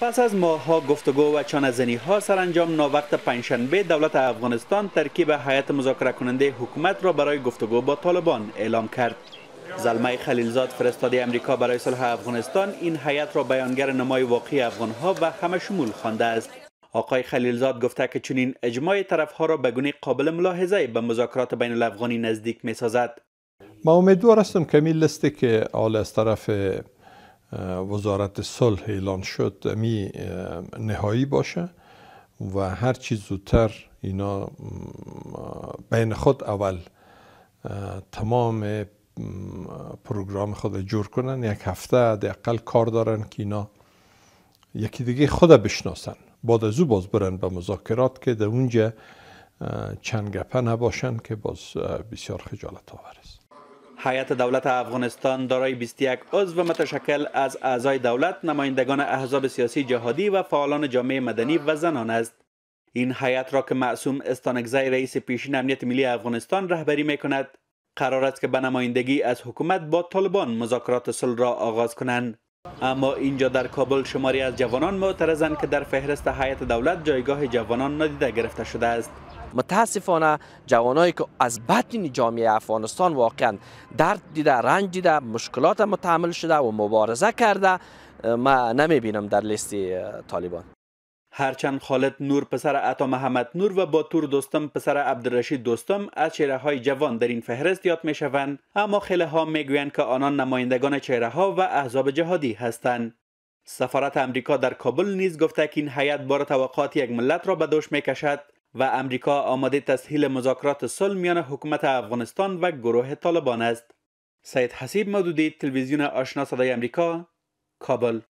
پس از ها گفتگو و زنی ها سرانجام ناوقت پنجشنبه دولت افغانستان ترکیب هیئت مذاکره کننده حکومت را برای گفتگو با طالبان اعلام کرد زلمه خلیلزاد فرستاده امریکا برای صلح افغانستان این هیئت را بیانگر نمای واقعی ها و همه شمول خوانده است آقای خلیلزاد گفته که چنین اجماع ها را به گونه قابل ملاحظه به مذاکرات بین الافغانی نزدیک می سازد ما امیدوار هستم که لسته که آل از طرف وزارت صلح اعلان شد می نهایی باشه و هر چیز زودتر اینا بین خود اول تمام پروگرام خود جور کنن یک هفته دقل کار دارن که اینا یکی دیگه خود بشناسن بعد از او باز برن به مذاکرات که در اونجا چند گپه نباشن که باز بسیار خجالت آور است حیات دولت افغانستان دارای 21 عضو متشکل از اعضای دولت، نمایندگان احزاب سیاسی جهادی و فعالان جامعه مدنی و زنان است. این هیئت را که معصوم استانگزای رئیس پیشین امنیت ملی افغانستان رهبری می کند، قرار است که به نمایندگی از حکومت با طالبان مذاکرات صلح را آغاز کنند. اما اینجا در کابل شماری از جوانان معترضند که در فهرست هیئت دولت جایگاه جوانان ندیده گرفته شده است. متاسفانه جوانایی که از بطن جامعه افغانستان واقعا درد دیده رنج دیده مشکلات متحمل شده و مبارزه کرده ما نمی بینم در لیست طالبان هرچند خالد نور پسر عطا محمد نور و باتور دوستم پسر عبدالرشید دوستم از چهره های جوان در این فهرست یاد می شوند اما خیلی ها می گویند که آنان نمایندگان چهره ها و احزاب جهادی هستند سفارت امریکا در کابل نیز گفته که این هیئت بار توقعات یک ملت را به دوش می کشد و امریکا آماده تسهیل مذاکرات صلح میان حکومت افغانستان و گروه طالبان است. سید حسیب مدودی تلویزیون آشنا صدای امریکا کابل